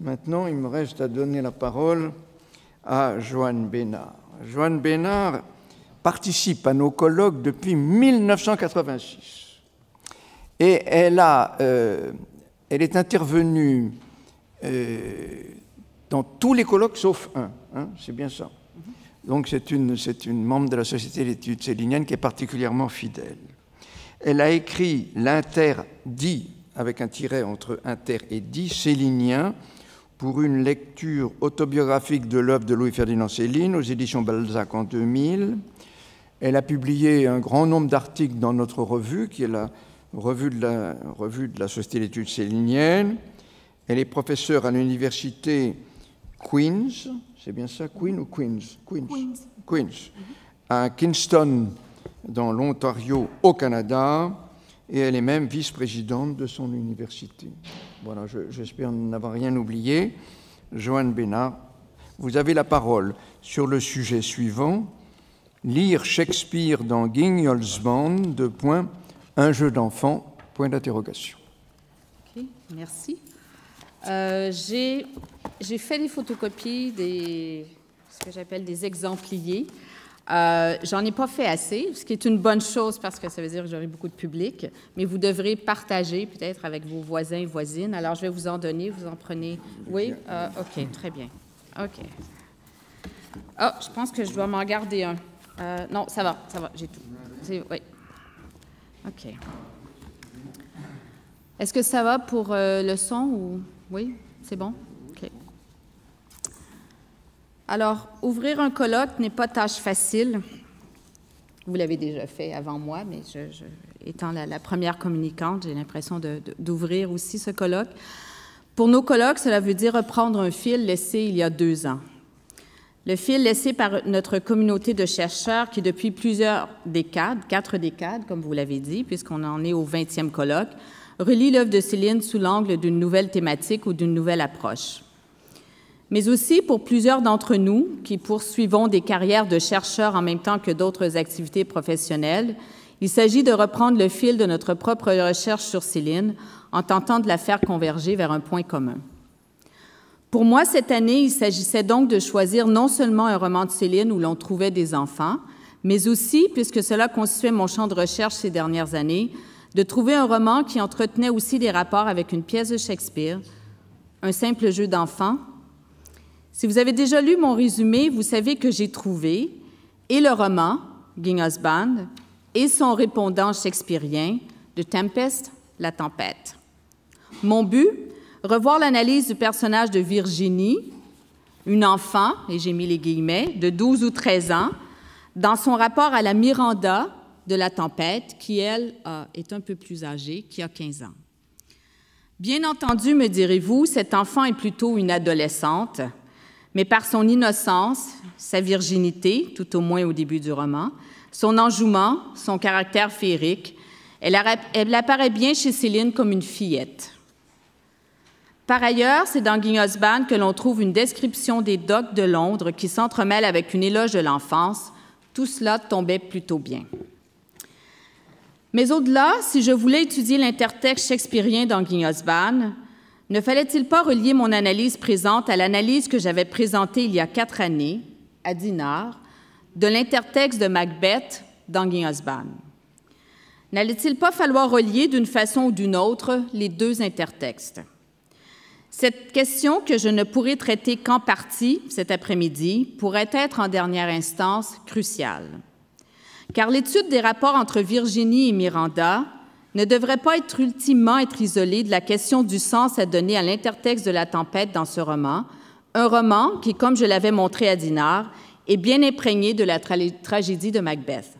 Maintenant, il me reste à donner la parole à Joanne Bénard. Joanne Bénard participe à nos colloques depuis 1986. Et elle, a, euh, elle est intervenue euh, dans tous les colloques sauf un. Hein, c'est bien ça. Donc c'est une, une, membre de la Société d'études célinienne qui est particulièrement fidèle. Elle a écrit l'interdit, avec un tiret entre inter et dit, célinien, pour une lecture autobiographique de l'œuvre de Louis-Ferdinand Céline aux éditions Balzac en 2000. Elle a publié un grand nombre d'articles dans notre revue, qui est la revue de la, revue de la Société d'études céliniennes. Elle est professeure à l'université Queen's, c'est bien ça, Queen ou Queen's. Queen's. Queen's. À Kingston, dans l'Ontario, au Canada, et elle est même vice-présidente de son université. Voilà, j'espère n'avoir rien oublié. Joanne Bénard, vous avez la parole sur le sujet suivant. Lire Shakespeare dans Band, de point, un jeu d'enfant, point d'interrogation. Ok, merci. Euh, j'ai fait des photocopies des, ce que j'appelle des exempliers euh, j'en ai pas fait assez, ce qui est une bonne chose parce que ça veut dire que j'aurai beaucoup de public, mais vous devrez partager peut-être avec vos voisins et voisines. Alors, je vais vous en donner, vous en prenez. Oui? Euh, OK, très bien. OK. Oh, je pense que je dois m'en garder un. Euh, non, ça va, ça va, j'ai tout. Oui. OK. Est-ce que ça va pour le son ou. Oui? C'est bon? Alors, ouvrir un colloque n'est pas tâche facile. Vous l'avez déjà fait avant moi, mais je, étant la, première communicante, j'ai l'impression d'ouvrir aussi ce colloque. Pour nos colloques, cela veut dire reprendre un fil laissé il y a deux ans. Le fil laissé par notre communauté de chercheurs qui, depuis plusieurs décades, quatre décades, comme vous l'avez dit, puisqu'on en est au 20e colloque, relie l'œuvre de Céline sous l'angle d'une nouvelle thématique ou d'une nouvelle approche mais aussi pour plusieurs d'entre nous qui poursuivons des carrières de chercheurs en même temps que d'autres activités professionnelles, il s'agit de reprendre le fil de notre propre recherche sur Céline en tentant de la faire converger vers un point commun. Pour moi, cette année, il s'agissait donc de choisir non seulement un roman de Céline où l'on trouvait des enfants, mais aussi, puisque cela constituait mon champ de recherche ces dernières années, de trouver un roman qui entretenait aussi des rapports avec une pièce de Shakespeare, un simple jeu d'enfants, si vous avez déjà lu mon résumé, vous savez que j'ai trouvé et le roman, Ginghas Band, et son répondant shakespearien, De Tempest, La Tempête. Mon but, revoir l'analyse du personnage de Virginie, une enfant, et j'ai mis les guillemets, de 12 ou 13 ans, dans son rapport à la Miranda de La Tempête, qui, elle, est un peu plus âgée, qui a 15 ans. Bien entendu, me direz-vous, cet enfant est plutôt une adolescente, mais par son innocence, sa virginité, tout au moins au début du roman, son enjouement, son caractère féerique, elle, apparaît bien chez Céline comme une fillette. Par ailleurs, c'est dans Guignosban » que l'on trouve une description des docks de Londres qui s'entremêle avec une éloge de l'enfance. Tout cela tombait plutôt bien. Mais au-delà, si je voulais étudier l'intertexte shakespearien dans Guignosban », ne fallait-il pas relier mon analyse présente à l'analyse que j'avais présentée il y a quatre années, à Dinard, de l'intertexte de Macbeth d'Angling Osban? N'allait-il pas falloir relier d'une façon ou d'une autre les deux intertextes? Cette question que je ne pourrai traiter qu'en partie cet après-midi pourrait être en dernière instance cruciale. Car l'étude des rapports entre Virginie et Miranda ne devrait pas être ultimement être isolé de la question du sens à donner à l'intertexte de la tempête dans ce roman, un roman qui, comme je l'avais montré à Dinard, est bien imprégné de la tragédie de Macbeth.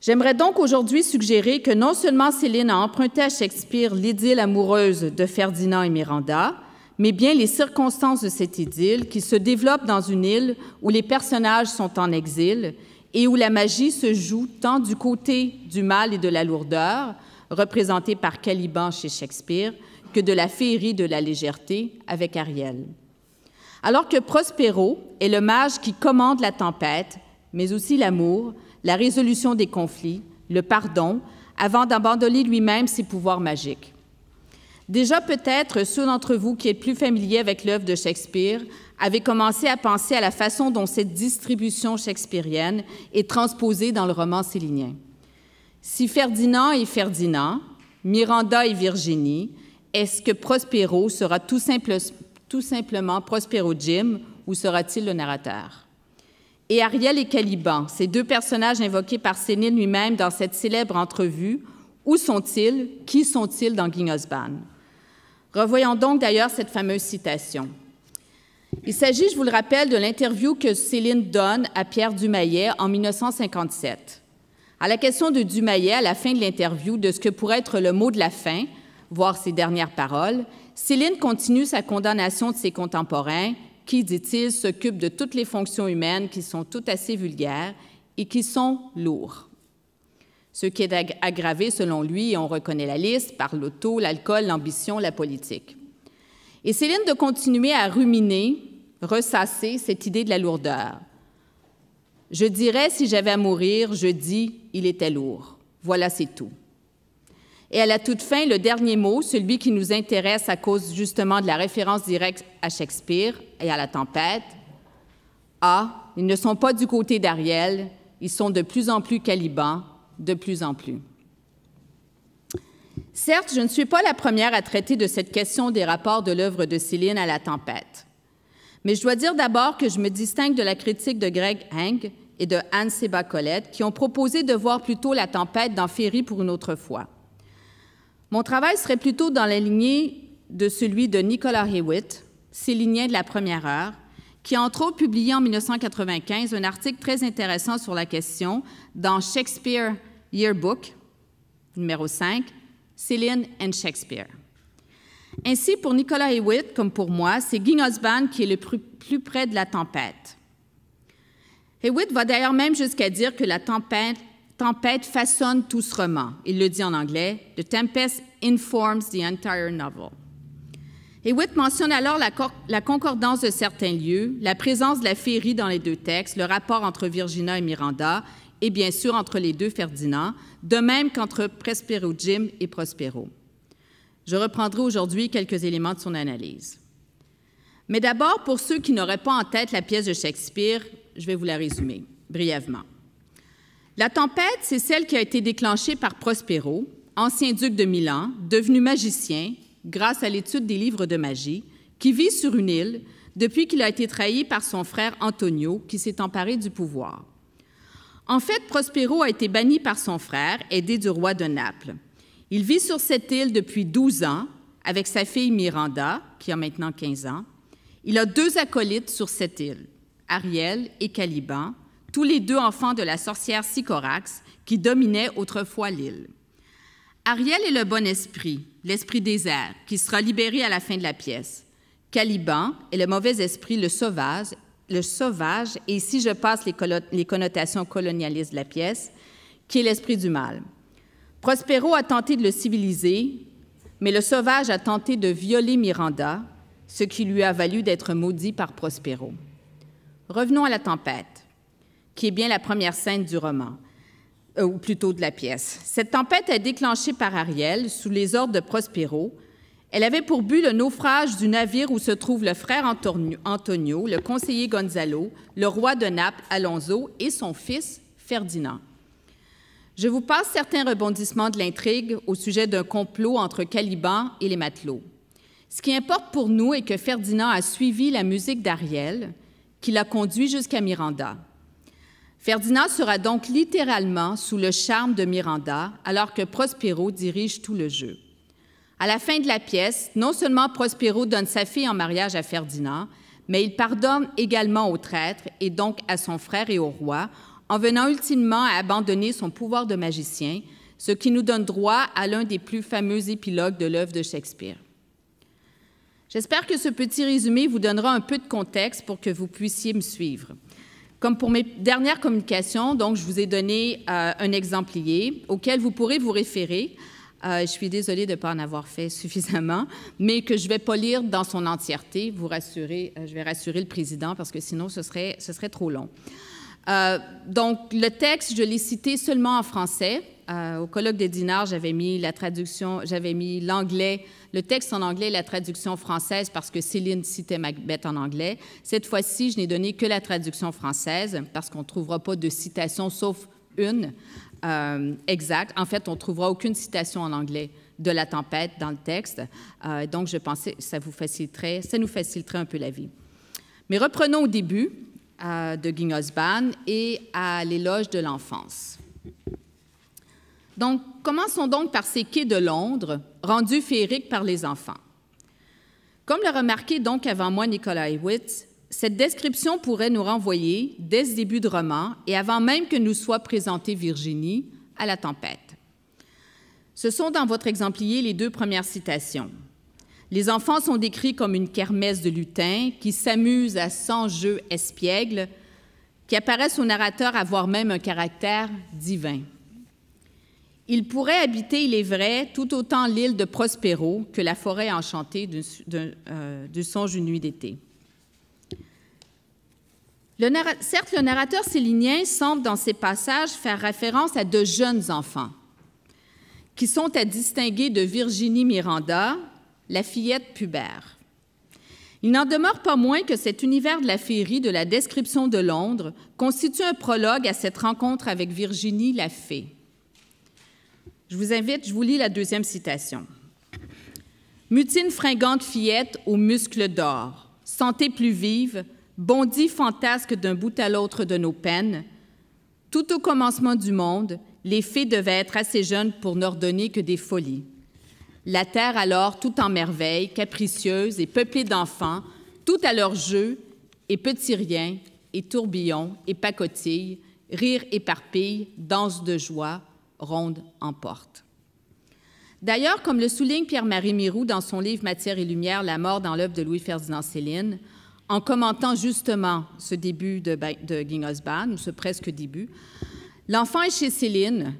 J'aimerais donc aujourd'hui suggérer que non seulement Céline a emprunté à Shakespeare l'idylle amoureuse de Ferdinand et Miranda, mais bien les circonstances de cette idylle qui se développe dans une île où les personnages sont en exil, et où la magie se joue tant du côté du mal et de la lourdeur, représenté par Caliban chez Shakespeare, que de la féerie de la légèreté avec Ariel. Alors que Prospero est le mage qui commande la tempête, mais aussi l'amour, la résolution des conflits, le pardon, avant d'abandonner lui-même ses pouvoirs magiques. Déjà, peut-être ceux d'entre vous qui êtes plus familiers avec l'œuvre de Shakespeare avaient commencé à penser à la façon dont cette distribution shakespearienne est transposée dans le roman célinien. Si Ferdinand et Ferdinand, Miranda et Virginie, est-ce que Prospero sera tout, simplement Prospero Jim ou sera-t-il le narrateur? Et Ariel et Caliban, ces deux personnages invoqués par Céline lui-même dans cette célèbre entrevue, où sont-ils? Qui sont-ils dans Gingosban Revoyons donc d'ailleurs cette fameuse citation. Il s'agit, je vous le rappelle, de l'interview que Céline donne à Pierre Dumayet en 1957. À la question de Dumayet, à la fin de l'interview, de ce que pourrait être le mot de la fin, voire ses dernières paroles, Céline continue sa condamnation de ses contemporains qui, dit-il, s'occupent de toutes les fonctions humaines qui sont tout assez vulgaires et qui sont lourdes ce qui est aggravé selon lui, on reconnaît la liste, par l'auto, l'alcool, l'ambition, la politique. Et Céline de continuer à ruminer, ressasser cette idée de la lourdeur. Je dirais, si j'avais à mourir, je dis, il était lourd. Voilà, c'est tout. Et à la toute fin, le dernier mot, celui qui nous intéresse à cause justement de la référence directe à Shakespeare et à la tempête. Ah, ils ne sont pas du côté d'Ariel, ils sont de plus en plus calibans, de plus en plus. Certes, je ne suis pas la première à traiter de cette question des rapports de l'œuvre de Céline à la tempête. Mais je dois dire d'abord que je me distingue de la critique de Greg Heng et de Anne Seba Collette, qui ont proposé de voir plutôt la tempête dans Ferry pour une autre fois. Mon travail serait plutôt dans la lignée de celui de Nicolas Hewitt, Célinien de la première heure, qui a entre autres publié en 1995 un article très intéressant sur la question dans Shakespeare Yearbook, numéro 5, Céline and Shakespeare. Ainsi, pour Nicolas Hewitt, comme pour moi, c'est Guy qui est le plus, près de la tempête. Hewitt va d'ailleurs même jusqu'à dire que la tempête, tempête façonne tout ce roman. Il le dit en anglais, The Tempest informs the entire novel. Hewitt mentionne alors la, concordance de certains lieux, la présence de la féerie dans les deux textes, le rapport entre Virginia et Miranda, et bien sûr entre les deux Ferdinand, de même qu'entre Prospero Jim et Prospero. Je reprendrai aujourd'hui quelques éléments de son analyse. Mais d'abord, pour ceux qui n'auraient pas en tête la pièce de Shakespeare, je vais vous la résumer brièvement. La tempête, c'est celle qui a été déclenchée par Prospero, ancien duc de Milan, devenu magicien grâce à l'étude des livres de magie, qui vit sur une île depuis qu'il a été trahi par son frère Antonio, qui s'est emparé du pouvoir. En fait, Prospero a été banni par son frère, aidé du roi de Naples. Il vit sur cette île depuis 12 ans avec sa fille Miranda, qui a maintenant 15 ans. Il a deux acolytes sur cette île, Ariel et Caliban, tous les deux enfants de la sorcière Sycorax, qui dominait autrefois l'île. Ariel est le bon esprit, l'esprit des airs, qui sera libéré à la fin de la pièce. Caliban est le mauvais esprit, le sauvage, le sauvage, et si je passe les, les connotations colonialistes de la pièce, qui est l'esprit du mal. Prospero a tenté de le civiliser, mais le sauvage a tenté de violer Miranda, ce qui lui a valu d'être maudit par Prospero. Revenons à la tempête, qui est bien la première scène du roman. Euh, ou plutôt de la pièce. Cette tempête est déclenchée par Ariel sous les ordres de Prospero. Elle avait pour but le naufrage du navire où se trouve le frère Antonio, le conseiller Gonzalo, le roi de Naples, Alonso, et son fils, Ferdinand. Je vous passe certains rebondissements de l'intrigue au sujet d'un complot entre Caliban et les matelots. Ce qui importe pour nous est que Ferdinand a suivi la musique d'Ariel, qui l'a conduit jusqu'à Miranda. Ferdinand sera donc littéralement sous le charme de Miranda, alors que Prospero dirige tout le jeu. À la fin de la pièce, non seulement Prospero donne sa fille en mariage à Ferdinand, mais il pardonne également au traître et donc à son frère et au roi, en venant ultimement à abandonner son pouvoir de magicien, ce qui nous donne droit à l'un des plus fameux épilogues de l'œuvre de Shakespeare. J'espère que ce petit résumé vous donnera un peu de contexte pour que vous puissiez me suivre. Comme pour mes dernières communications, donc, je vous ai donné euh, un exemplier auquel vous pourrez vous référer. Euh, je suis désolée de ne pas en avoir fait suffisamment, mais que je ne vais pas lire dans son entièreté. Vous rassurer, euh, je vais rassurer le président parce que sinon, ce serait, ce serait trop long. donc, le texte, je l'ai cité seulement en français euh, au colloque des dinars, j'avais mis la traduction, j'avais mis l'anglais, le texte en anglais et la traduction française parce que Céline citait Macbeth en anglais. Cette fois-ci, je n'ai donné que la traduction française parce qu'on ne trouvera pas de citation sauf une euh, exacte. En fait, on ne trouvera aucune citation en anglais de la tempête dans le texte. Euh, donc, je pensais que ça, vous faciliterait, ça nous faciliterait un peu la vie. Mais reprenons au début de Gingosban et à l'éloge de l'enfance. Donc, commençons donc par ces quais de Londres, rendus féeriques par les enfants. Comme l'a remarqué donc avant moi Nicolas Hewitt, cette description pourrait nous renvoyer, dès ce début de roman et avant même que nous soit présentée Virginie, à la tempête. Ce sont dans votre exemplier les deux premières citations. Les enfants sont décrits comme une kermesse de lutins qui s'amuse à cent jeux espiègles qui apparaissent au narrateur avoir même un caractère divin. Il pourrait habiter, il est vrai, tout autant l'île de Prospero que la forêt enchantée euh, du, songe une nuit d'été. certes, le narrateur célinien semble dans ses passages faire référence à deux jeunes enfants, qui sont à distinguer de Virginie Miranda, la fillette pubère. Il n'en demeure pas moins que cet univers de la féerie de la description de Londres constitue un prologue à cette rencontre avec Virginie la fée. Je vous invite, je vous lis la deuxième citation. Mutine fringante fillette aux muscles d'or, santé plus vive, bondit fantasque d'un bout à l'autre de nos peines. Tout au commencement du monde, les fées devaient être assez jeunes pour n'ordonner que des folies. La terre alors, tout en merveille, capricieuse et peuplée d'enfants, tout à leur jeu, et petits riens, et tourbillons, et pacotilles, rires éparpillés, danse de joie, ronde en porte. D'ailleurs, comme le souligne Pierre-Marie Miroux dans son livre Matière et Lumière, La mort dans l'œuvre de Louis-Ferdinand Céline, en commentant justement ce début de, de ou ce presque début, l'enfant est chez Céline,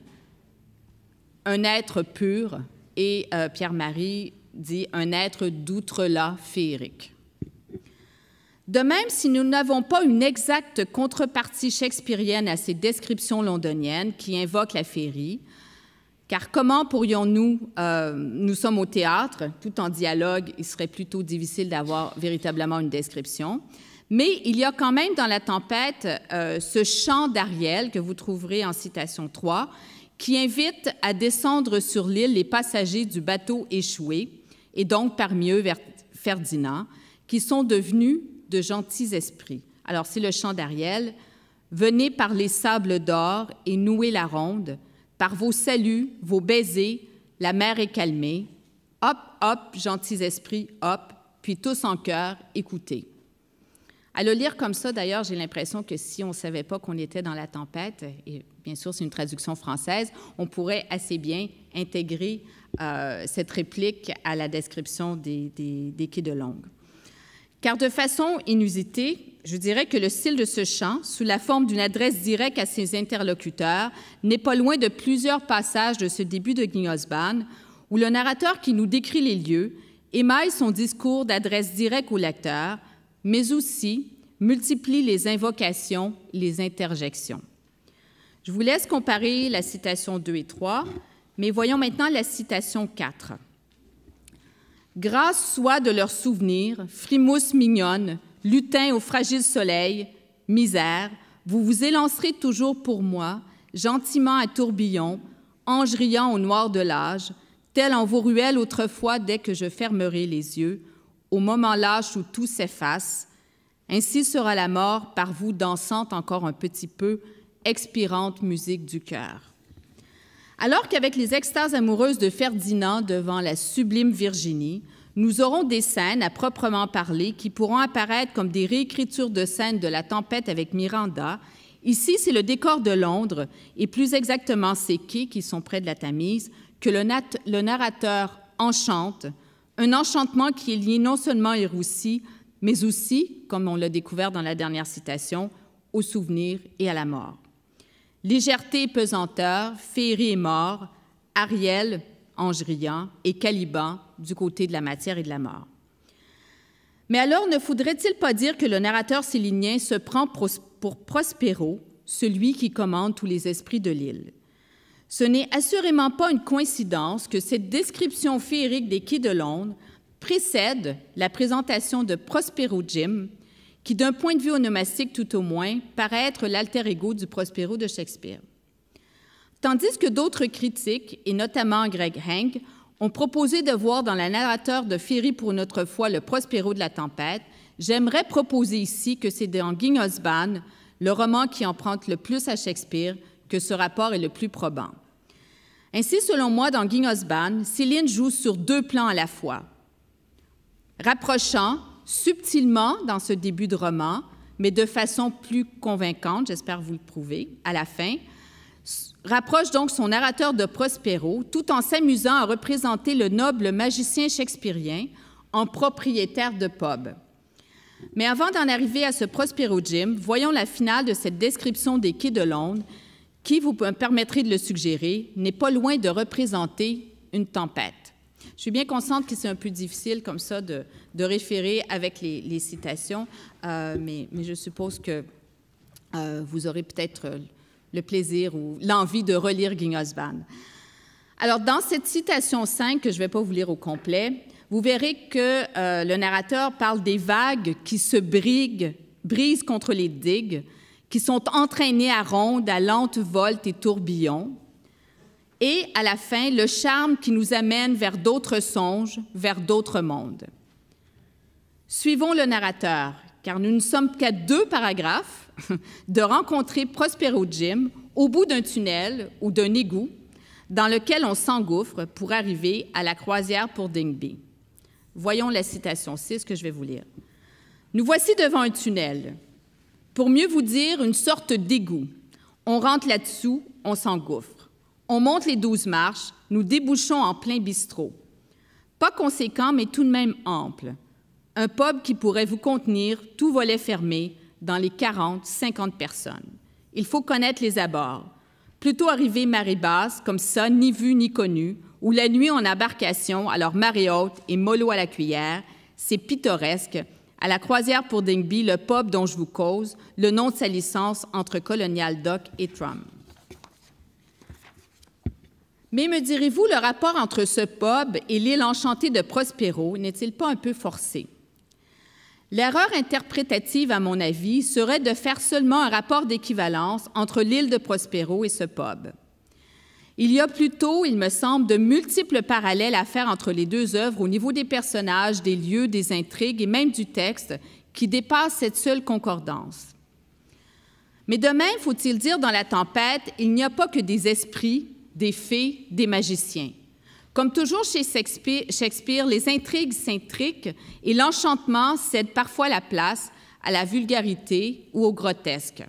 un être pur, et euh, Pierre-Marie dit un être d'outre-là féerique. De même, si nous n'avons pas une exacte contrepartie shakespearienne à ces descriptions londoniennes qui invoquent la féerie, car comment pourrions-nous, euh, nous sommes au théâtre, tout en dialogue, il serait plutôt difficile d'avoir véritablement une description, mais il y a quand même dans la tempête euh, ce chant d'Ariel que vous trouverez en citation 3, qui invite à descendre sur l'île les passagers du bateau échoué, et donc parmi eux Ferdinand, qui sont devenus gentils esprits. Alors, c'est le chant d'Ariel. Venez par les sables d'or et nouez la ronde. Par vos saluts, vos baisers, la mer est calmée. Hop, hop, gentils esprits, hop, puis tous en cœur, écoutez. À le lire comme ça, d'ailleurs, j'ai l'impression que si on ne savait pas qu'on était dans la tempête, et bien sûr, c'est une traduction française, on pourrait assez bien intégrer euh, cette réplique à la description des, des quais de Longue. Car de façon inusitée, je dirais que le style de ce chant, sous la forme d'une adresse directe à ses interlocuteurs, n'est pas loin de plusieurs passages de ce début de Gniosban, où le narrateur qui nous décrit les lieux émaille son discours d'adresse directe au lecteur, mais aussi multiplie les invocations, les interjections. Je vous laisse comparer la citation 2 et 3, mais voyons maintenant la citation 4. Grâce soit de leurs souvenirs, frimousse mignonne, lutin au fragile soleil, misère, vous vous élancerez toujours pour moi, gentiment à tourbillon, ange riant au noir de l'âge, tel en vos ruelles autrefois dès que je fermerai les yeux, au moment lâche où tout s'efface. Ainsi sera la mort par vous dansante encore un petit peu, expirante musique du cœur. Alors qu'avec les extases amoureuses de Ferdinand devant la sublime Virginie, nous aurons des scènes à proprement parler qui pourront apparaître comme des réécritures de scènes de La tempête avec Miranda. Ici, c'est le décor de Londres, et plus exactement ces quais qui sont près de la Tamise, que le, narrateur enchante, un enchantement qui est lié non seulement à Roussy, mais aussi, comme on l'a découvert dans la dernière citation, au souvenir et à la mort. Légèreté et pesanteur, féerie et mort, Ariel, riant, et Caliban du côté de la matière et de la mort. Mais alors ne faudrait-il pas dire que le narrateur célinien se prend pour Prospero, celui qui commande tous les esprits de l'île? Ce n'est assurément pas une coïncidence que cette description féerique des quais de Londres précède la présentation de Prospero Jim, qui, d'un point de vue onomastique tout au moins, paraît être l'alter ego du Prospero de Shakespeare. Tandis que d'autres critiques, et notamment Greg Hank, ont proposé de voir dans la narrateur de Ferry pour notre foi le Prospero de la tempête, j'aimerais proposer ici que c'est dans Gingosban, le roman qui emprunte le plus à Shakespeare, que ce rapport est le plus probant. Ainsi, selon moi, dans Gingosban, Céline joue sur deux plans à la fois, rapprochant subtilement dans ce début de roman, mais de façon plus convaincante, j'espère vous le prouver, à la fin, rapproche donc son narrateur de Prospero tout en s'amusant à représenter le noble magicien shakespearien en propriétaire de pub. Mais avant d'en arriver à ce Prospero Jim, voyons la finale de cette description des quais de Londres qui, vous me permettrez de le suggérer, n'est pas loin de représenter une tempête. Je suis bien consciente que c'est un peu difficile comme ça de, de référer avec les, citations, euh, mais, mais, je suppose que euh, vous aurez peut-être le plaisir ou l'envie de relire Gingosban. Alors, dans cette citation 5, que je ne vais pas vous lire au complet, vous verrez que euh, le narrateur parle des vagues qui se brisent contre les digues, qui sont entraînées à ronde, à lentes voltes et tourbillons, et à la fin le charme qui nous amène vers d'autres songes, vers d'autres mondes. Suivons le narrateur, car nous ne sommes qu'à deux paragraphes de rencontrer Prospero Jim au bout d'un tunnel ou d'un égout dans lequel on s'engouffre pour arriver à la croisière pour Dingby. Voyons la citation 6 que je vais vous lire. Nous voici devant un tunnel, pour mieux vous dire une sorte d'égout. On rentre là-dessous, on s'engouffre. On monte les douze marches, nous débouchons en plein bistrot. Pas conséquent, mais tout de même ample. Un pub qui pourrait vous contenir, tout volet fermé, dans les 40-50 personnes. Il faut connaître les abords. Plutôt arriver marée basse, comme ça, ni vu ni connu, ou la nuit en embarcation, alors marée haute et mollo à la cuillère, c'est pittoresque. À la croisière pour Dingby, le pub dont je vous cause, le nom de sa licence entre Colonial Dock et Trump. Mais me direz-vous, le rapport entre ce pub et l'île enchantée de Prospero n'est-il pas un peu forcé? L'erreur interprétative, à mon avis, serait de faire seulement un rapport d'équivalence entre l'île de Prospero et ce pub. Il y a plutôt, il me semble, de multiples parallèles à faire entre les deux œuvres au niveau des personnages, des lieux, des intrigues et même du texte qui dépassent cette seule concordance. Mais de même, faut-il dire, dans la tempête, il n'y a pas que des esprits, des fées, des magiciens. Comme toujours chez Shakespeare, les intrigues s'intriquent et l'enchantement cède parfois la place à la vulgarité ou au grotesque.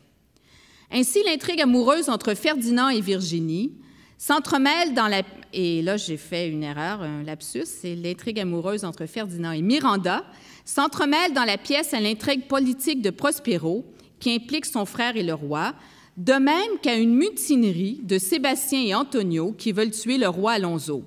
Ainsi, l'intrigue amoureuse entre Ferdinand et Virginie s'entremêle dans la... Et là, j'ai fait une erreur, un lapsus, c'est l'intrigue amoureuse entre Ferdinand et Miranda s'entremêle dans la pièce à l'intrigue politique de Prospero, qui implique son frère et le roi, de même qu'à une mutinerie de Sébastien et Antonio qui veulent tuer le roi Alonso.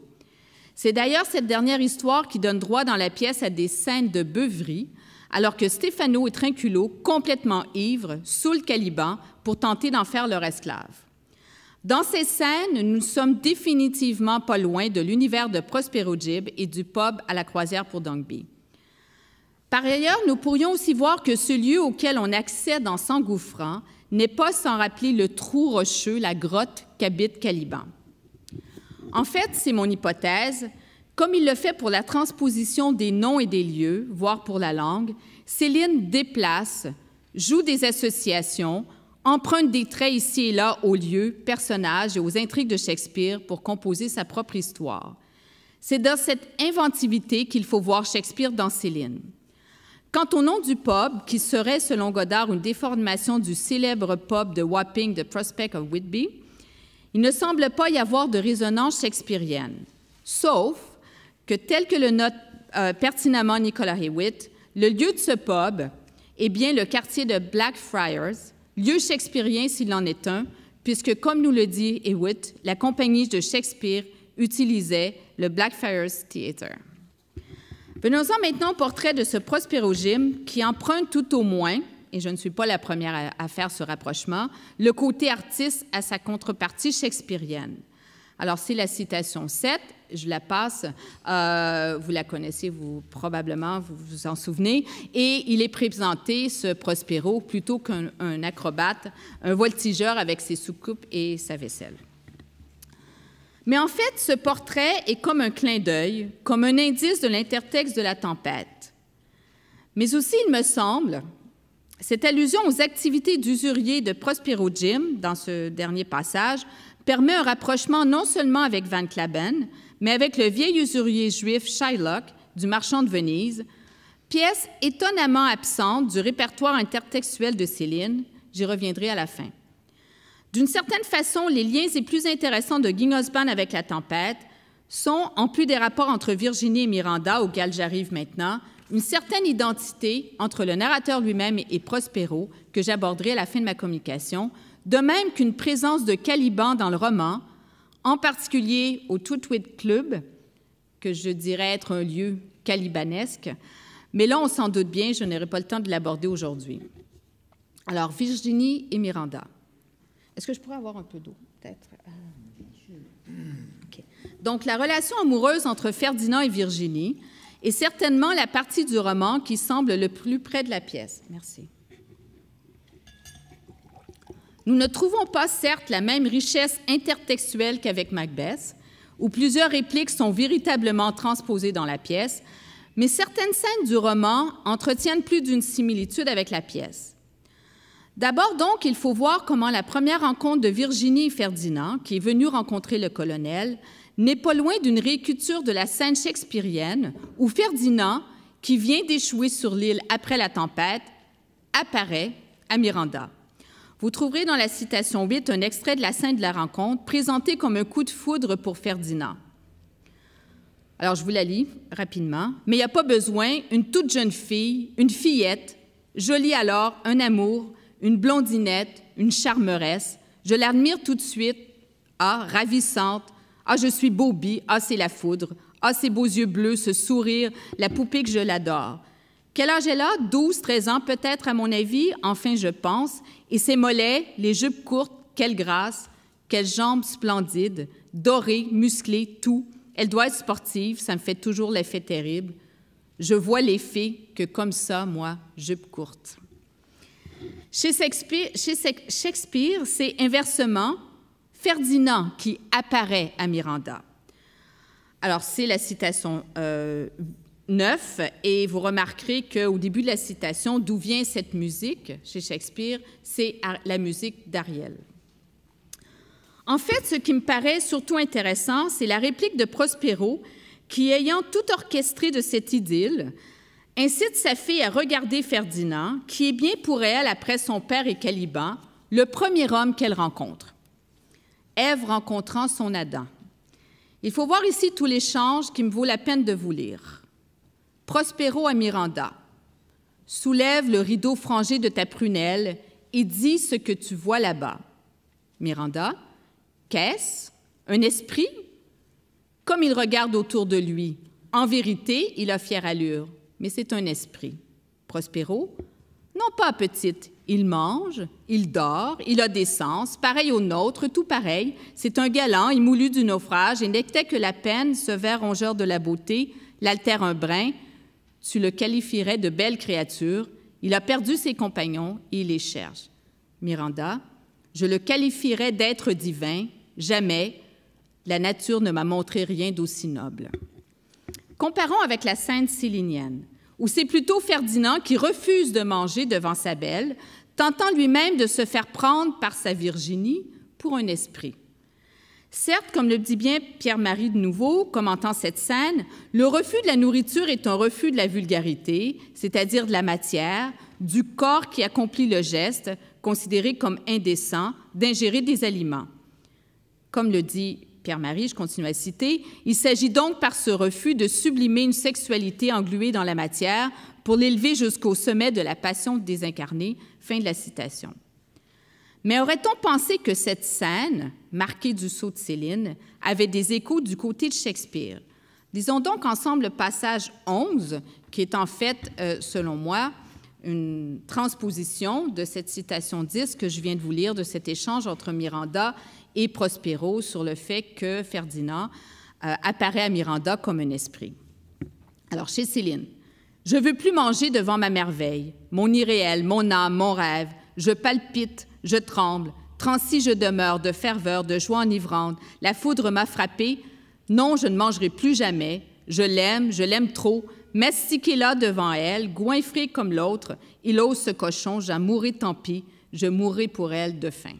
C'est d'ailleurs cette dernière histoire qui donne droit dans la pièce à des scènes de beuverie, alors que Stefano et Trinculo, complètement ivres, saoulent Caliban pour tenter d'en faire leur esclave. Dans ces scènes, nous ne sommes définitivement pas loin de l'univers de Prospero Gibb et du pub à la croisière pour Dongby. Par ailleurs, nous pourrions aussi voir que ce lieu auquel on accède en s'engouffrant n'est pas sans rappeler le trou rocheux, la grotte qu'habite Caliban. En fait, c'est mon hypothèse, comme il le fait pour la transposition des noms et des lieux, voire pour la langue, Céline déplace, joue des associations, emprunte des traits ici et là aux lieux, personnages et aux intrigues de Shakespeare pour composer sa propre histoire. C'est dans cette inventivité qu'il faut voir Shakespeare dans Céline. Quant au nom du pub, qui serait, selon Godard, une déformation du célèbre pub de Wapping, The Prospect of Whitby, il ne semble pas y avoir de résonance shakespearienne, sauf que, tel que le note euh, pertinemment Nicolas Hewitt, le lieu de ce pub est bien le quartier de Blackfriars, lieu shakespearien s'il en est un, puisque, comme nous le dit Hewitt, la compagnie de Shakespeare utilisait le Blackfriars Theatre. Venons-en maintenant au portrait de ce Prospero qui emprunte tout au moins, et je ne suis pas la première à, faire ce rapprochement, le côté artiste à sa contrepartie shakespearienne. Alors, c'est la citation 7, je la passe, euh, vous la connaissez vous probablement, vous vous en souvenez, et il est présenté, ce Prospero, plutôt qu'un acrobate, un voltigeur avec ses soucoupes et sa vaisselle. Mais en fait, ce portrait est comme un clin d'œil, comme un indice de l'intertexte de la tempête. Mais aussi, il me semble, cette allusion aux activités d'usurier de Prospero Jim, dans ce dernier passage, permet un rapprochement non seulement avec Van Klaben, mais avec le vieil usurier juif Shylock du Marchand de Venise, pièce étonnamment absente du répertoire intertextuel de Céline, j'y reviendrai à la fin. D'une certaine façon, les liens les plus intéressants de Gingosban avec la tempête sont, en plus des rapports entre Virginie et Miranda, auxquels j'arrive maintenant, une certaine identité entre le narrateur lui-même et Prospero, que j'aborderai à la fin de ma communication, de même qu'une présence de Caliban dans le roman, en particulier au Tutwit Club, que je dirais être un lieu calibanesque. Mais là, on s'en doute bien, je n'aurai pas le temps de l'aborder aujourd'hui. Alors, Virginie et Miranda. Est-ce que je pourrais avoir un peu d'eau, peut-être euh, Donc, la relation amoureuse entre Ferdinand et Virginie est certainement la partie du roman qui semble le plus près de la pièce. Merci. Nous ne trouvons pas, certes, la même richesse intertextuelle qu'avec Macbeth, où plusieurs répliques sont véritablement transposées dans la pièce, mais certaines scènes du roman entretiennent plus d'une similitude avec la pièce. D'abord, donc, il faut voir comment la première rencontre de Virginie et Ferdinand, qui est venue rencontrer le colonel, n'est pas loin d'une réécriture de la scène shakespearienne où Ferdinand, qui vient d'échouer sur l'île après la tempête, apparaît à Miranda. Vous trouverez dans la citation 8 un extrait de la scène de la rencontre présenté comme un coup de foudre pour Ferdinand. Alors je vous la lis rapidement, mais il n'y a pas besoin, une toute jeune fille, une fillette, jolie alors, un amour, une blondinette, une charmeresse. Je l'admire tout de suite. Ah, ravissante. Ah, je suis bobi, Ah, c'est la foudre. Ah, ses beaux yeux bleus, ce sourire, la poupée que je l'adore. Quel âge elle a? 12, 13 ans peut-être, à mon avis, enfin je pense. Et ses mollets, les jupes courtes, quelle grâce, quelles jambes splendides, dorées, musclées, tout. Elle doit être sportive, ça me fait toujours l'effet terrible. Je vois l'effet que comme ça, moi, jupes courtes. Chez Shakespeare, c'est inversement Ferdinand qui apparaît à Miranda. Alors, c'est la citation 9, euh, et vous remarquerez qu'au début de la citation, d'où vient cette musique chez Shakespeare, c'est la musique d'Ariel. En fait, ce qui me paraît surtout intéressant, c'est la réplique de Prospero qui, ayant tout orchestré de cette idylle, incite sa fille à regarder Ferdinand, qui est bien pour elle, après son père et Caliban, le premier homme qu'elle rencontre. Ève rencontrant son Adam. Il faut voir ici tout l'échange qui me vaut la peine de vous lire. Prospero à Miranda. Soulève le rideau frangé de ta prunelle et dis ce que tu vois là-bas. Miranda. Qu'est-ce? Un esprit? Comme il regarde autour de lui. En vérité, il a fière allure mais c'est un esprit. Prospero, non pas petite, il mange, il dort, il a des sens, pareil au nôtre, tout pareil, c'est un galant il moulut du naufrage, et n'était que la peine, ce ver rongeur de la beauté, l'altère un brin, tu le qualifierais de belle créature, il a perdu ses compagnons et il les cherche. Miranda, je le qualifierais d'être divin, jamais, la nature ne m'a montré rien d'aussi noble. Comparons avec la scène célinienne, où c'est plutôt Ferdinand qui refuse de manger devant sa belle, tentant lui-même de se faire prendre par sa Virginie pour un esprit. Certes, comme le dit bien Pierre-Marie de Nouveau, commentant cette scène, le refus de la nourriture est un refus de la vulgarité, c'est-à-dire de la matière, du corps qui accomplit le geste, considéré comme indécent, d'ingérer des aliments. Comme le dit marie je continue à citer, il s'agit donc par ce refus de sublimer une sexualité engluée dans la matière pour l'élever jusqu'au sommet de la passion désincarnée. Fin de la citation. Mais aurait-on pensé que cette scène, marquée du saut de Céline, avait des échos du côté de Shakespeare? Disons donc ensemble le passage 11, qui est en fait, euh, selon moi, une transposition de cette citation 10 que je viens de vous lire de cet échange entre Miranda et Prospero sur le fait que Ferdinand euh, apparaît à Miranda comme un esprit. Alors, chez Céline, je veux plus manger devant ma merveille, mon irréel, mon âme, mon rêve. Je palpite, je tremble, transi je demeure de ferveur, de joie enivrante. La foudre m'a frappé. Non, je ne mangerai plus jamais. Je l'aime, je l'aime trop. Mastiqué là devant elle, goinfré comme l'autre, il ose ce cochon, j'en mourrai tant pis, je mourrai pour elle de faim.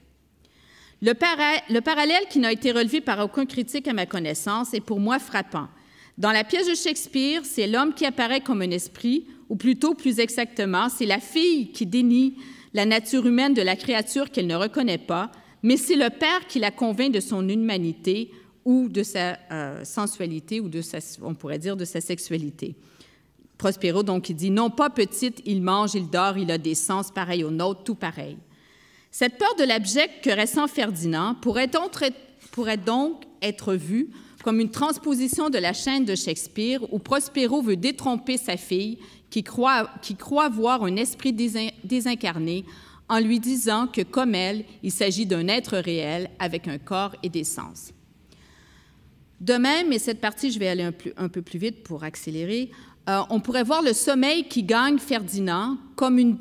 Le, parallèle qui n'a été relevé par aucun critique à ma connaissance est pour moi frappant. Dans la pièce de Shakespeare, c'est l'homme qui apparaît comme un esprit, ou plutôt plus exactement, c'est la fille qui dénie la nature humaine de la créature qu'elle ne reconnaît pas, mais c'est le père qui la convainc de son humanité ou de sa euh, sensualité ou de sa, on pourrait dire de sa sexualité. Prospero donc il dit non pas petite, il mange, il dort, il a des sens pareils aux nôtres, tout pareil. Cette peur de l'abject que ressent Ferdinand pourrait donc être vue comme une transposition de la chaîne de Shakespeare où Prospero veut détromper sa fille qui croit, voir un esprit désincarné en lui disant que, comme elle, il s'agit d'un être réel avec un corps et des sens. De même, et cette partie, je vais aller un, peu plus vite pour accélérer, euh, on pourrait voir le sommeil qui gagne Ferdinand comme une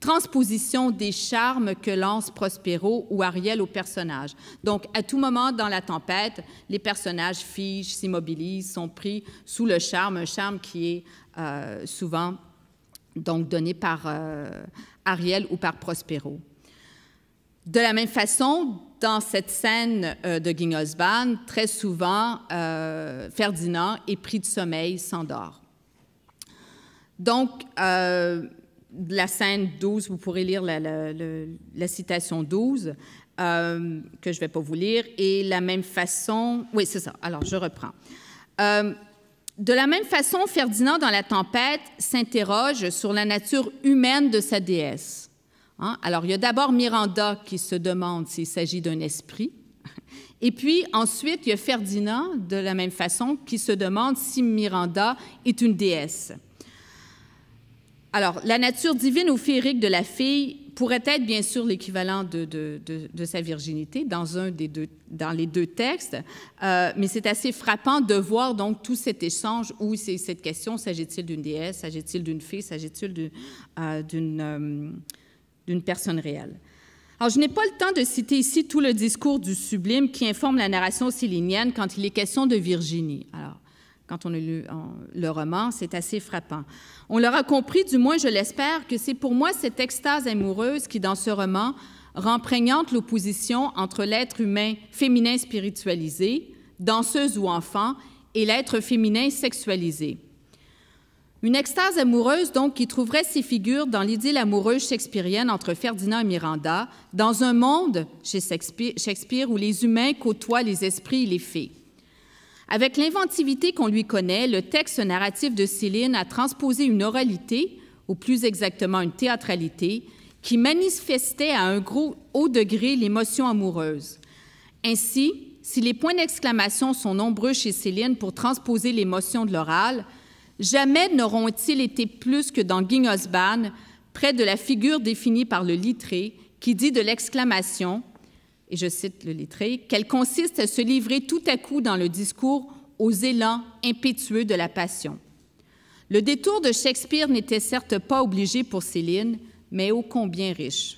transposition des charmes que lance Prospero ou Ariel aux personnages. Donc, à tout moment dans la tempête, les personnages figent, s'immobilisent, sont pris sous le charme, un charme qui est euh, souvent donc donné par euh, Ariel ou par Prospero. De la même façon, dans cette scène euh, de Gingosban, très souvent, Ferdinand est pris de sommeil, s'endort. Donc, de la scène 12, vous pourrez lire la, citation 12, euh, que je ne vais pas vous lire. Et la même façon, oui, c'est ça. Alors, je reprends. Euh, de la même façon, Ferdinand, dans la tempête, s'interroge sur la nature humaine de sa déesse. Hein. Alors, il y a d'abord Miranda qui se demande s'il s'agit d'un esprit. Et puis, ensuite, il y a Ferdinand, de la même façon, qui se demande si Miranda est une déesse. Alors, la nature divine ou féerique de la fille pourrait être bien sûr l'équivalent de, sa virginité dans, dans les deux textes, euh, mais c'est assez frappant de voir donc tout cet échange où c'est cette question, s'agit-il d'une déesse, s'agit-il d'une fille, s'agit-il euh, euh, d'une personne réelle. Alors, je n'ai pas le temps de citer ici tout le discours du sublime qui informe la narration célinienne quand il est question de Virginie. Alors, quand on a lu euh, le roman, c'est assez frappant. On l'aura compris, du moins je l'espère, que c'est pour moi cette extase amoureuse qui, dans ce roman, rend prégnante l'opposition entre l'être humain féminin spiritualisé, danseuse ou enfant, et l'être féminin sexualisé. Une extase amoureuse, donc, qui trouverait ses figures dans l'idylle amoureuse shakespearienne entre Ferdinand et Miranda, dans un monde, chez Shakespeare, où les humains côtoient les esprits et les fées. Avec l'inventivité qu'on lui connaît, le texte narratif de Céline a transposé une oralité, ou plus exactement une théâtralité, qui manifestait à un gros haut degré l'émotion amoureuse. Ainsi, si les points d'exclamation sont nombreux chez Céline pour transposer l'émotion de l'oral, jamais n'auront-ils été plus que dans Gingosban », près de la figure définie par le litré, qui dit de l'exclamation et je cite le lettré, qu'elle consiste à se livrer tout à coup dans le discours aux élans impétueux de la passion. Le détour de Shakespeare n'était certes pas obligé pour Céline, mais ô combien riche.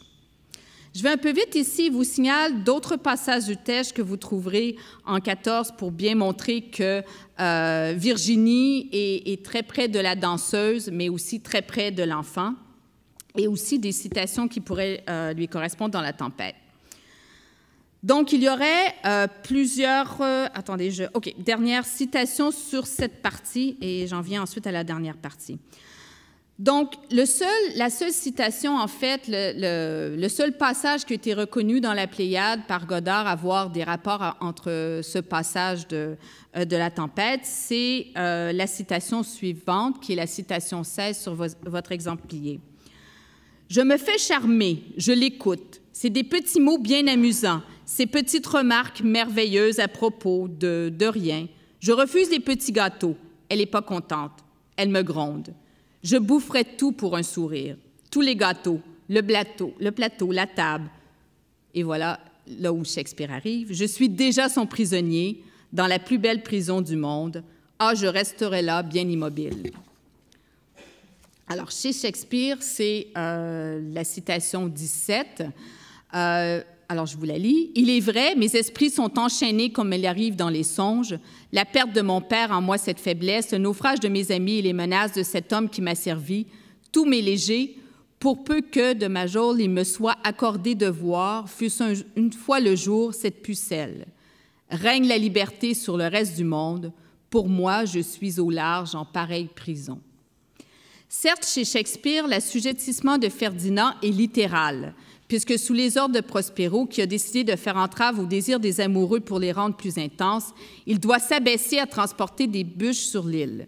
Je vais un peu vite ici vous signale d'autres passages du texte que vous trouverez en 14 pour bien montrer que euh, Virginie est, très près de la danseuse, mais aussi très près de l'enfant, et aussi des citations qui pourraient euh, lui correspondre dans la tempête. Donc, il y aurait euh, plusieurs... Euh, attendez, je... OK, dernière citation sur cette partie et j'en viens ensuite à la dernière partie. Donc, le seul, la seule citation, en fait, le, seul passage qui a été reconnu dans la Pléiade par Godard avoir des rapports entre ce passage de, euh, de la tempête, c'est la citation suivante, qui est la citation 16 sur votre exemplier. Je me fais charmer, je l'écoute. C'est des petits mots bien amusants ces petites remarques merveilleuses à propos de, rien. Je refuse les petits gâteaux. Elle n'est pas contente. Elle me gronde. Je boufferais tout pour un sourire. Tous les gâteaux, le plateau, le plateau, la table. Et voilà là où Shakespeare arrive. Je suis déjà son prisonnier dans la plus belle prison du monde. Ah, je resterai là, bien immobile. Alors, chez Shakespeare, c'est euh, la citation 17 alors je vous la lis. Il est vrai, mes esprits sont enchaînés comme elle arrive dans les songes. La perte de mon père en moi cette faiblesse, le naufrage de mes amis et les menaces de cet homme qui m'a servi, Tout m'est léger, pour peu que de ma jôle il me soit accordé de voir, fût-ce une fois le jour, cette pucelle. Règne la liberté sur le reste du monde. Pour moi, je suis au large en pareille prison. Certes, chez Shakespeare, l'assujettissement de Ferdinand est littéral puisque sous les ordres de Prospero, qui a décidé de faire entrave au désir des amoureux pour les rendre plus intenses, il doit s'abaisser à transporter des bûches sur l'île.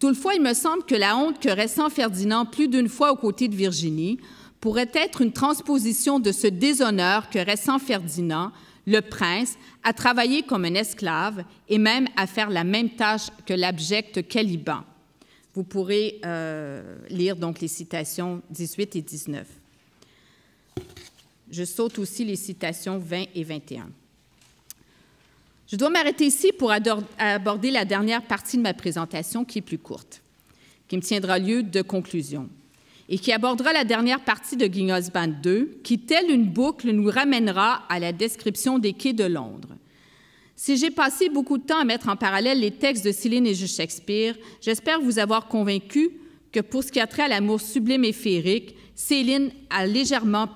Toutefois, il me semble que la honte que ressent Ferdinand plus d'une fois aux côtés de Virginie pourrait être une transposition de ce déshonneur que ressent Ferdinand, le prince, à travailler comme un esclave et même à faire la même tâche que l'abject Caliban. Vous pourrez euh, lire donc les citations 18 et 19. Je saute aussi les citations 20 et 21. Je dois m'arrêter ici pour aborder la dernière partie de ma présentation qui est plus courte, qui me tiendra lieu de conclusion et qui abordera la dernière partie de Guignol's Band 2, qui, telle une boucle, nous ramènera à la description des quais de Londres. Si j'ai passé beaucoup de temps à mettre en parallèle les textes de Céline et de Shakespeare, j'espère vous avoir convaincu que pour ce qui a trait à l'amour sublime et féerique, Céline a légèrement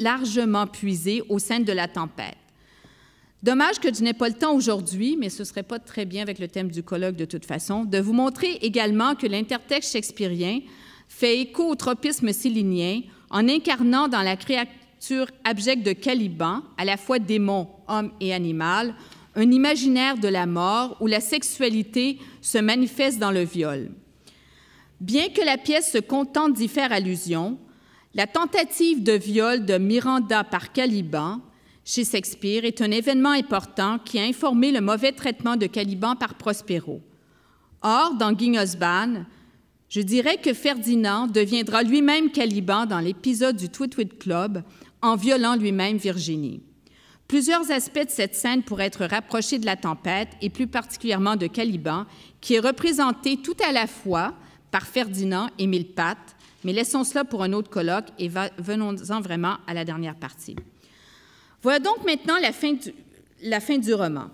largement puisé au sein de la tempête. Dommage que je n'ai pas le temps aujourd'hui, mais ce ne serait pas très bien avec le thème du colloque de toute façon, de vous montrer également que l'intertexte shakespearien fait écho au tropisme célinien en incarnant dans la créature abjecte de Caliban, à la fois démon, homme et animal, un imaginaire de la mort où la sexualité se manifeste dans le viol. Bien que la pièce se contente d'y faire allusion, la tentative de viol de Miranda par Caliban chez Shakespeare est un événement important qui a informé le mauvais traitement de Caliban par Prospero. Or, dans Gingosban, je dirais que Ferdinand deviendra lui-même Caliban dans l'épisode du Twitwit Club en violant lui-même Virginie. Plusieurs aspects de cette scène pourraient être rapprochés de la tempête et plus particulièrement de Caliban, qui est représenté tout à la fois par Ferdinand et Milpat. Mais laissons cela pour un autre colloque et venons-en vraiment à la dernière partie. Voilà donc maintenant la fin du, roman.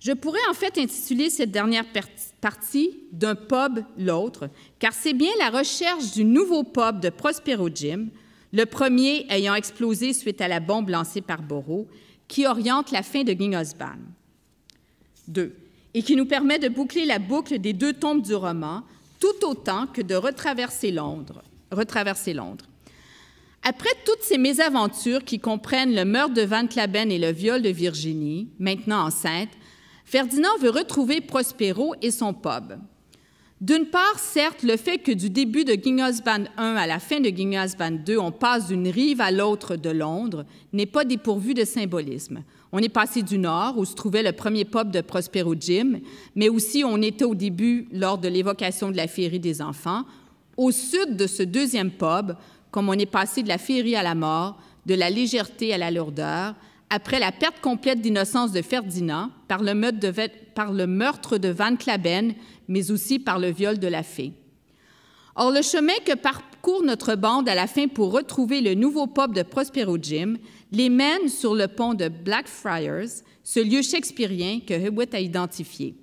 Je pourrais en fait intituler cette dernière partie d'un pub l'autre, car c'est bien la recherche du nouveau pub de Prospero Jim, le premier ayant explosé suite à la bombe lancée par Borro, qui oriente la fin de Gingosban. 2. Et qui nous permet de boucler la boucle des deux tombes du roman, tout autant que de retraverser Londres retraverser Londres. Après toutes ces mésaventures qui comprennent le meurtre de Van Claben et le viol de Virginie, maintenant enceinte, Ferdinand veut retrouver Prospero et son pub. D'une part, certes, le fait que du début de Guignol's Band 1 à la fin de Guignol's Band 2, on passe d'une rive à l'autre de Londres n'est pas dépourvu de symbolisme. On est passé du nord, où se trouvait le premier pub de Prospero Jim, mais aussi on était au début, lors de l'évocation de la féerie des enfants, au sud de ce deuxième pub, comme on est passé de la féerie à la mort, de la légèreté à la lourdeur, après la perte complète d'innocence de Ferdinand par le, meurtre de, Van Claben, mais aussi par le viol de la fée. Or, le chemin que parcourt notre bande à la fin pour retrouver le nouveau pub de Prospero Jim les mène sur le pont de Blackfriars, ce lieu shakespearien que Hewitt a identifié.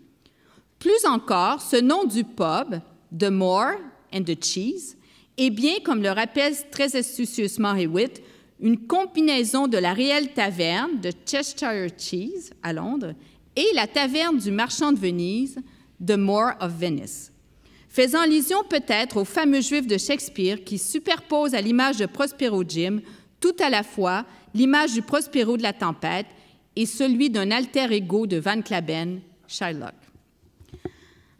Plus encore, ce nom du pub, The Moore, and the cheese, et bien, comme le rappelle très astucieusement Hewitt, une combinaison de la réelle taverne de Cheshire Cheese à Londres et la taverne du marchand de Venise, The Moor of Venice, faisant allusion peut-être au fameux juif de Shakespeare qui superpose à l'image de Prospero Jim tout à la fois l'image du Prospero de la tempête et celui d'un alter ego de Van Claben, Shylock.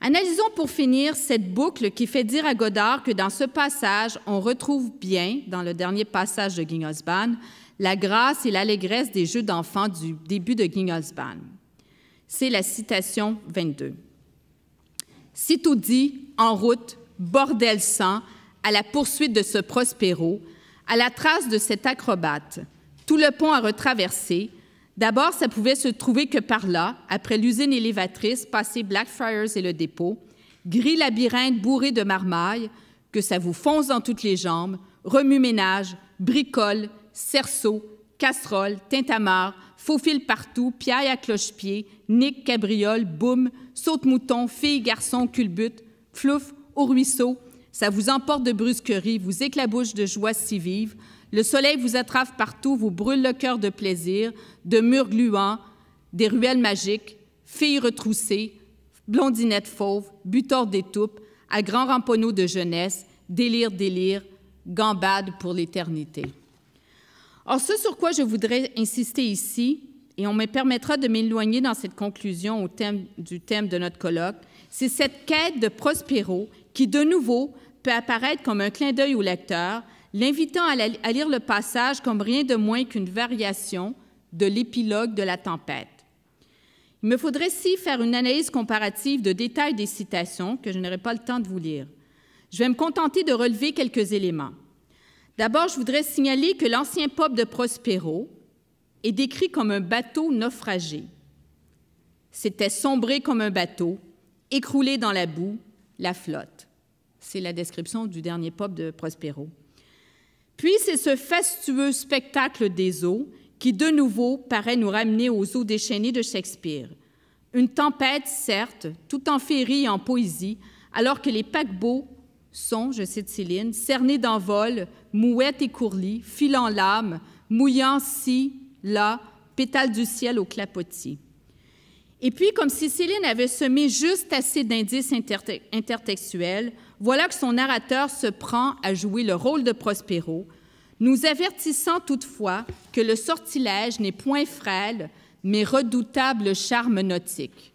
Analysons pour finir cette boucle qui fait dire à Godard que dans ce passage, on retrouve bien, dans le dernier passage de Gingolsban, la grâce et l'allégresse des jeux d'enfants du début de Gingolsban. C'est la citation 22. Sitôt dit, en route, bordel sang, à la poursuite de ce Prospero, à la trace de cet acrobate, tout le pont à retraverser, D'abord, ça pouvait se trouver que par là, après l'usine élévatrice, passé Blackfriars et le dépôt, gris labyrinthe bourré de marmailles, que ça vous fonce dans toutes les jambes, remue-ménage, bricole, cerceau, casserole, tintamarre, faux partout, piaille à cloche-pied, nick, cabriole, boum, saute-mouton, fille, garçon, culbute, flouf, au ruisseau, ça vous emporte de brusquerie, vous éclabouche de joie si vive, le soleil vous attrape partout, vous brûle le cœur de plaisir, de murs gluants, des ruelles magiques, filles retroussées, blondinettes fauves, butors d'étoupe, à grands ramponneaux de jeunesse, délire, délire, gambade pour l'éternité. Or, ce sur quoi je voudrais insister ici, et on me permettra de m'éloigner dans cette conclusion au thème, du thème de notre colloque, c'est cette quête de Prospero qui, de nouveau, peut apparaître comme un clin d'œil au lecteur, l'invitant à, lire le passage comme rien de moins qu'une variation de l'épilogue de la tempête. Il me faudrait si faire une analyse comparative de détails des citations que je n'aurai pas le temps de vous lire. Je vais me contenter de relever quelques éléments. D'abord, je voudrais signaler que l'ancien peuple de Prospero est décrit comme un bateau naufragé. C'était sombré comme un bateau, écroulé dans la boue, la flotte. C'est la description du dernier peuple de Prospero. Puis c'est ce fastueux spectacle des eaux qui de nouveau paraît nous ramener aux eaux déchaînées de Shakespeare. Une tempête, certes, tout en féerie et en poésie, alors que les paquebots sont, je cite Céline, cernés d'envol, mouettes et courlis, filant l'âme, mouillant ci, là, pétales du ciel au clapotis. Et puis, comme si Céline avait semé juste assez d'indices intertextuels voilà que son narrateur se prend à jouer le rôle de Prospero, nous avertissant toutefois que le sortilège n'est point frêle, mais redoutable charme nautique.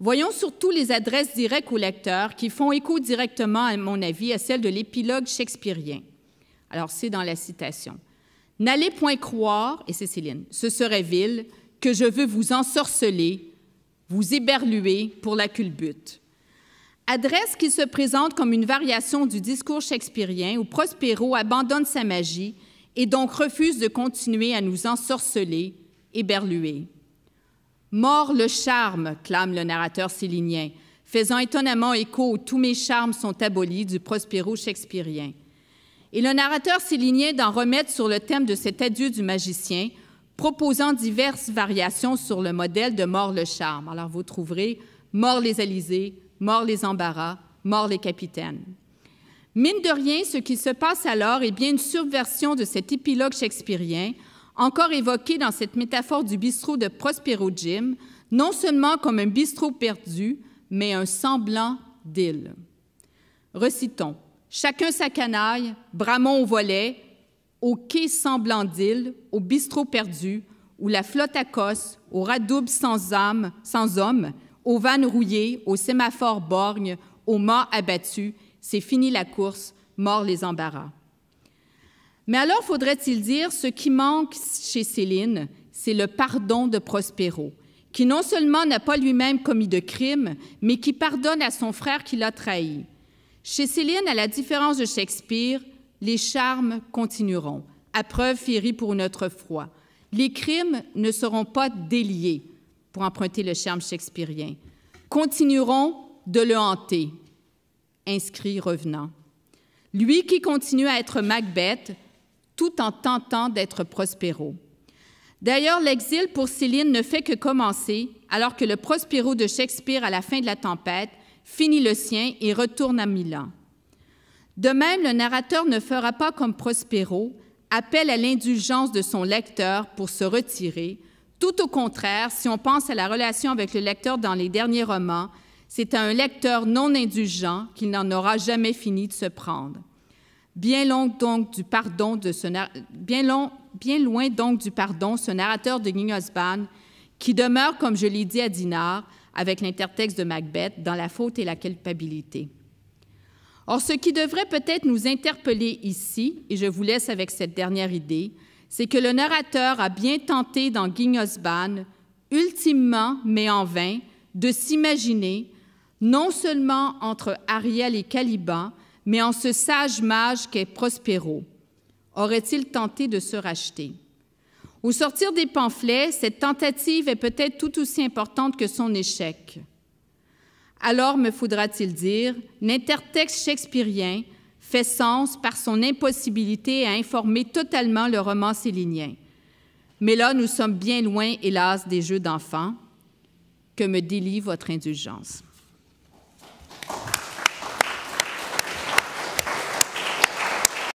Voyons surtout les adresses directes aux lecteurs qui font écho directement, à mon avis, à celle de l'épilogue shakespearien. Alors, c'est dans la citation. N'allez point croire, et c'est ce serait vil, que je veux vous ensorceler, vous éberluer pour la culbute. Adresse qui se présente comme une variation du discours shakespearien où Prospero abandonne sa magie et donc refuse de continuer à nous ensorceler et berluer. Mort le charme, clame le narrateur sélinien, faisant étonnamment écho où tous mes charmes sont abolis du Prospero shakespearien. Et le narrateur sélinien d'en remettre sur le thème de cet adieu du magicien, proposant diverses variations sur le modèle de Mort le charme. Alors vous trouverez Mort les Alizés, mort les embarras, mort les capitaines. Mine de rien, ce qui se passe alors est bien une subversion de cet épilogue shakespearien, encore évoqué dans cette métaphore du bistrot de Prospero Jim, non seulement comme un bistrot perdu, mais un semblant d'île. Recitons Chacun sa canaille, Bramon au volet, au quai semblant d'île, au bistrot perdu, où la flotte à cosse, au radoub sans âme, sans homme, aux vannes rouillées, aux sémaphores borgnes, aux mâts abattus, c'est fini la course, mort les embarras. Mais alors faudrait-il dire ce qui manque chez Céline, c'est le pardon de Prospero, qui non seulement n'a pas lui-même commis de crime, mais qui pardonne à son frère qui l'a trahi. Chez Céline, à la différence de Shakespeare, les charmes continueront, à preuve fierie pour notre froid. Les crimes ne seront pas déliés, pour emprunter le charme shakespearien, continueront de le hanter, inscrit revenant. Lui qui continue à être Macbeth tout en tentant d'être Prospero. D'ailleurs, l'exil pour Céline ne fait que commencer, alors que le Prospero de Shakespeare à la fin de la tempête finit le sien et retourne à Milan. De même, le narrateur ne fera pas comme Prospero, appelle à l'indulgence de son lecteur pour se retirer, tout au contraire, si on pense à la relation avec le lecteur dans les derniers romans, c'est à un lecteur non indulgent qu'il n'en aura jamais fini de se prendre. Bien donc du pardon bien, loin donc du pardon, ce narrateur de Guignosban, qui demeure, comme je l'ai dit à Dinard, avec l'intertexte de Macbeth, dans la faute et la culpabilité. Or, ce qui devrait peut-être nous interpeller ici, et je vous laisse avec cette dernière idée, c'est que le narrateur a bien tenté dans Guignosban, ultimement mais en vain, de s'imaginer, non seulement entre Ariel et Caliban, mais en ce sage mage qu'est Prospero. Aurait-il tenté de se racheter? Au sortir des pamphlets, cette tentative est peut-être tout aussi importante que son échec. Alors me faudra-t-il dire, l'intertexte shakespearien fait sens par son impossibilité à informer totalement le roman célinien Mais là, nous sommes bien loin, hélas, des jeux d'enfants. Que me délie votre indulgence.